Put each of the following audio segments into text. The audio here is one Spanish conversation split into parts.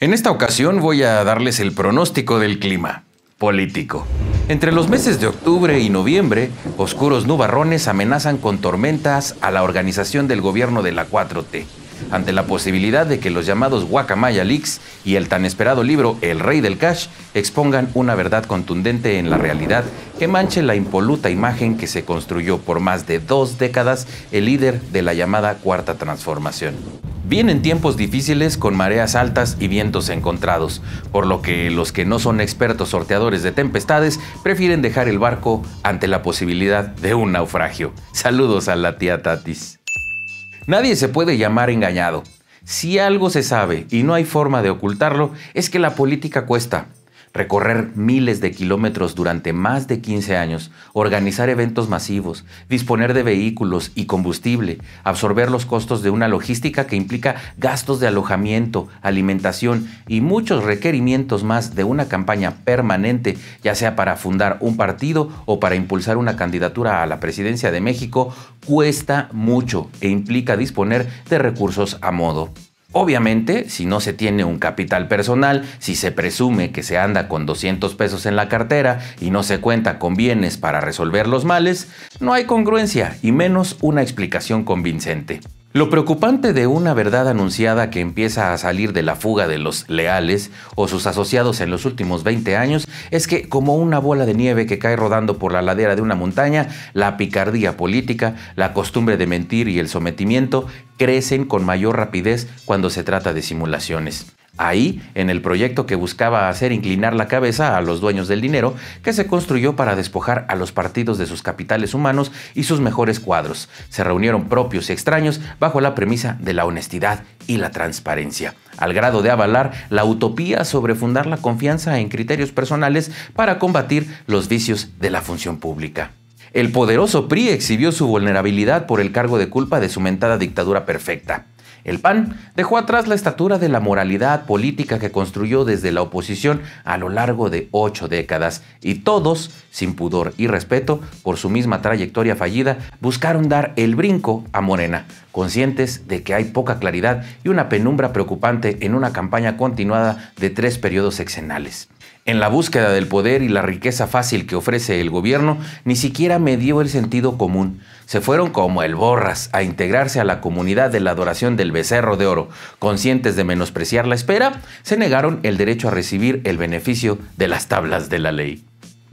En esta ocasión voy a darles el pronóstico del clima político. Entre los meses de octubre y noviembre, oscuros nubarrones amenazan con tormentas a la organización del gobierno de la 4T, ante la posibilidad de que los llamados Guacamaya Leaks y el tan esperado libro El Rey del Cash expongan una verdad contundente en la realidad que manche la impoluta imagen que se construyó por más de dos décadas el líder de la llamada Cuarta Transformación. Vienen tiempos difíciles con mareas altas y vientos encontrados, por lo que los que no son expertos sorteadores de tempestades prefieren dejar el barco ante la posibilidad de un naufragio. Saludos a la tía Tatis. Nadie se puede llamar engañado. Si algo se sabe y no hay forma de ocultarlo, es que la política cuesta, recorrer miles de kilómetros durante más de 15 años, organizar eventos masivos, disponer de vehículos y combustible, absorber los costos de una logística que implica gastos de alojamiento, alimentación y muchos requerimientos más de una campaña permanente, ya sea para fundar un partido o para impulsar una candidatura a la presidencia de México, cuesta mucho e implica disponer de recursos a modo. Obviamente, si no se tiene un capital personal, si se presume que se anda con 200 pesos en la cartera y no se cuenta con bienes para resolver los males, no hay congruencia y menos una explicación convincente. Lo preocupante de una verdad anunciada que empieza a salir de la fuga de los leales o sus asociados en los últimos 20 años es que, como una bola de nieve que cae rodando por la ladera de una montaña, la picardía política, la costumbre de mentir y el sometimiento crecen con mayor rapidez cuando se trata de simulaciones. Ahí, en el proyecto que buscaba hacer inclinar la cabeza a los dueños del dinero, que se construyó para despojar a los partidos de sus capitales humanos y sus mejores cuadros, se reunieron propios y extraños bajo la premisa de la honestidad y la transparencia, al grado de avalar la utopía sobre fundar la confianza en criterios personales para combatir los vicios de la función pública. El poderoso PRI exhibió su vulnerabilidad por el cargo de culpa de su mentada dictadura perfecta. El PAN dejó atrás la estatura de la moralidad política que construyó desde la oposición a lo largo de ocho décadas y todos, sin pudor y respeto, por su misma trayectoria fallida, buscaron dar el brinco a Morena, conscientes de que hay poca claridad y una penumbra preocupante en una campaña continuada de tres periodos sexenales. En la búsqueda del poder y la riqueza fácil que ofrece el gobierno, ni siquiera me dio el sentido común. Se fueron como el borras a integrarse a la comunidad de la adoración del becerro de oro. Conscientes de menospreciar la espera, se negaron el derecho a recibir el beneficio de las tablas de la ley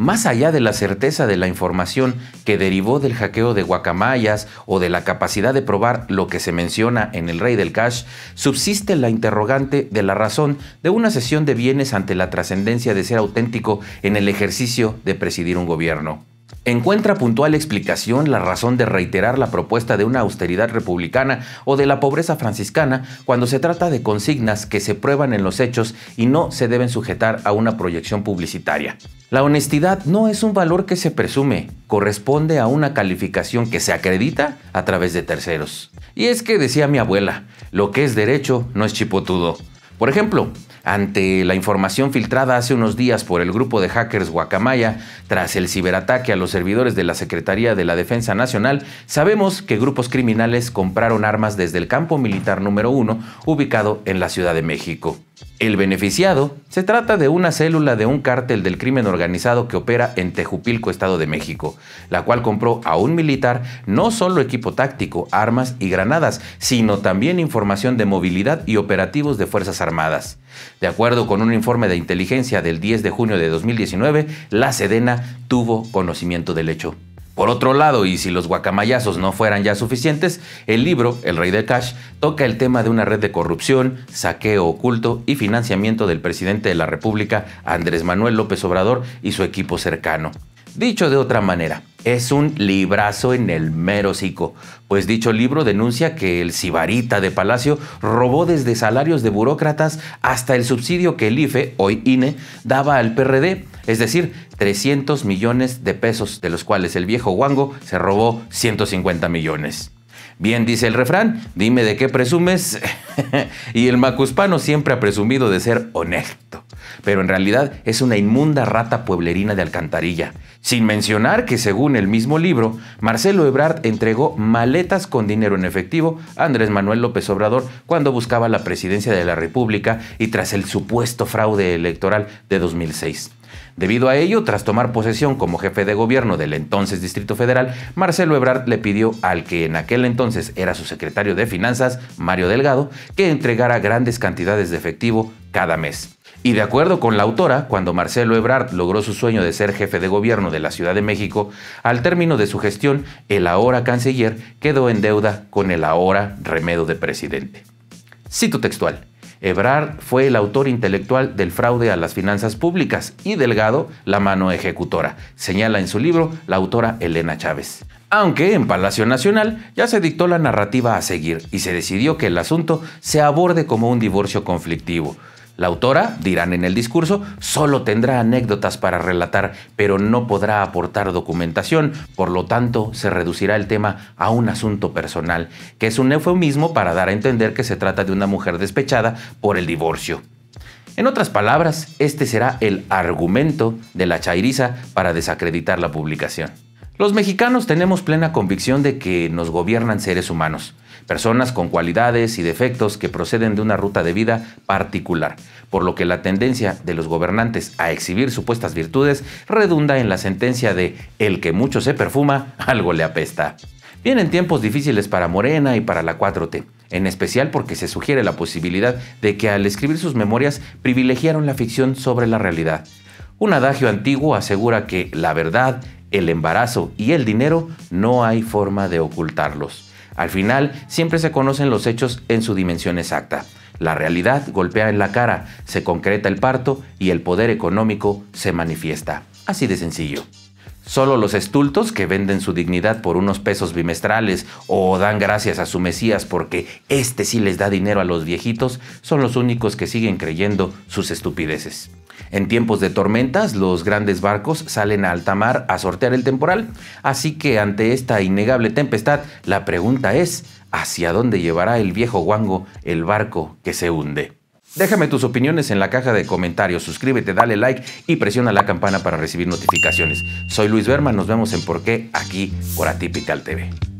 más allá de la certeza de la información que derivó del hackeo de guacamayas o de la capacidad de probar lo que se menciona en El Rey del Cash, subsiste la interrogante de la razón de una sesión de bienes ante la trascendencia de ser auténtico en el ejercicio de presidir un gobierno. Encuentra puntual explicación la razón de reiterar la propuesta de una austeridad republicana o de la pobreza franciscana cuando se trata de consignas que se prueban en los hechos y no se deben sujetar a una proyección publicitaria. La honestidad no es un valor que se presume, corresponde a una calificación que se acredita a través de terceros. Y es que decía mi abuela, lo que es derecho no es chipotudo. Por ejemplo, ante la información filtrada hace unos días por el grupo de hackers Guacamaya, tras el ciberataque a los servidores de la Secretaría de la Defensa Nacional, sabemos que grupos criminales compraron armas desde el campo militar número uno ubicado en la Ciudad de México. El beneficiado se trata de una célula de un cártel del crimen organizado que opera en Tejupilco, Estado de México, la cual compró a un militar no solo equipo táctico, armas y granadas, sino también información de movilidad y operativos de Fuerzas Armadas. De acuerdo con un informe de inteligencia del 10 de junio de 2019, la Sedena tuvo conocimiento del hecho. Por otro lado, y si los guacamayazos no fueran ya suficientes, el libro, El Rey de Cash, toca el tema de una red de corrupción, saqueo oculto y financiamiento del presidente de la República, Andrés Manuel López Obrador, y su equipo cercano. Dicho de otra manera, es un librazo en el mero hocico, pues dicho libro denuncia que el sibarita de Palacio robó desde salarios de burócratas hasta el subsidio que el IFE, hoy INE, daba al PRD, es decir, 300 millones de pesos, de los cuales el viejo Wango se robó 150 millones. Bien dice el refrán, dime de qué presumes, y el macuspano siempre ha presumido de ser honesto, pero en realidad es una inmunda rata pueblerina de alcantarilla sin mencionar que según el mismo libro, Marcelo Ebrard entregó maletas con dinero en efectivo a Andrés Manuel López Obrador cuando buscaba la presidencia de la República y tras el supuesto fraude electoral de 2006. Debido a ello, tras tomar posesión como jefe de gobierno del entonces Distrito Federal, Marcelo Ebrard le pidió al que en aquel entonces era su secretario de Finanzas, Mario Delgado, que entregara grandes cantidades de efectivo cada mes. Y de acuerdo con la autora, cuando Marcelo Ebrard logró su sueño de ser jefe de gobierno de la Ciudad de México, al término de su gestión, el ahora canciller quedó en deuda con el ahora remedo de presidente. Cito textual. Ebrard fue el autor intelectual del fraude a las finanzas públicas y Delgado la mano ejecutora, señala en su libro la autora Elena Chávez. Aunque en Palacio Nacional ya se dictó la narrativa a seguir y se decidió que el asunto se aborde como un divorcio conflictivo, la autora, dirán en el discurso, solo tendrá anécdotas para relatar, pero no podrá aportar documentación, por lo tanto se reducirá el tema a un asunto personal, que es un eufemismo para dar a entender que se trata de una mujer despechada por el divorcio. En otras palabras, este será el argumento de la chairiza para desacreditar la publicación. Los mexicanos tenemos plena convicción de que nos gobiernan seres humanos, personas con cualidades y defectos que proceden de una ruta de vida particular, por lo que la tendencia de los gobernantes a exhibir supuestas virtudes redunda en la sentencia de el que mucho se perfuma, algo le apesta. Vienen tiempos difíciles para Morena y para la 4T, en especial porque se sugiere la posibilidad de que al escribir sus memorias privilegiaron la ficción sobre la realidad. Un adagio antiguo asegura que la verdad, el embarazo y el dinero no hay forma de ocultarlos. Al final, siempre se conocen los hechos en su dimensión exacta. La realidad golpea en la cara, se concreta el parto y el poder económico se manifiesta. Así de sencillo. Solo los estultos que venden su dignidad por unos pesos bimestrales o dan gracias a su Mesías porque este sí les da dinero a los viejitos son los únicos que siguen creyendo sus estupideces. En tiempos de tormentas, los grandes barcos salen a alta mar a sortear el temporal, así que ante esta innegable tempestad, la pregunta es, ¿hacia dónde llevará el viejo guango el barco que se hunde? Déjame tus opiniones en la caja de comentarios, suscríbete, dale like y presiona la campana para recibir notificaciones. Soy Luis Berman, nos vemos en Porqué aquí por Atípica TV.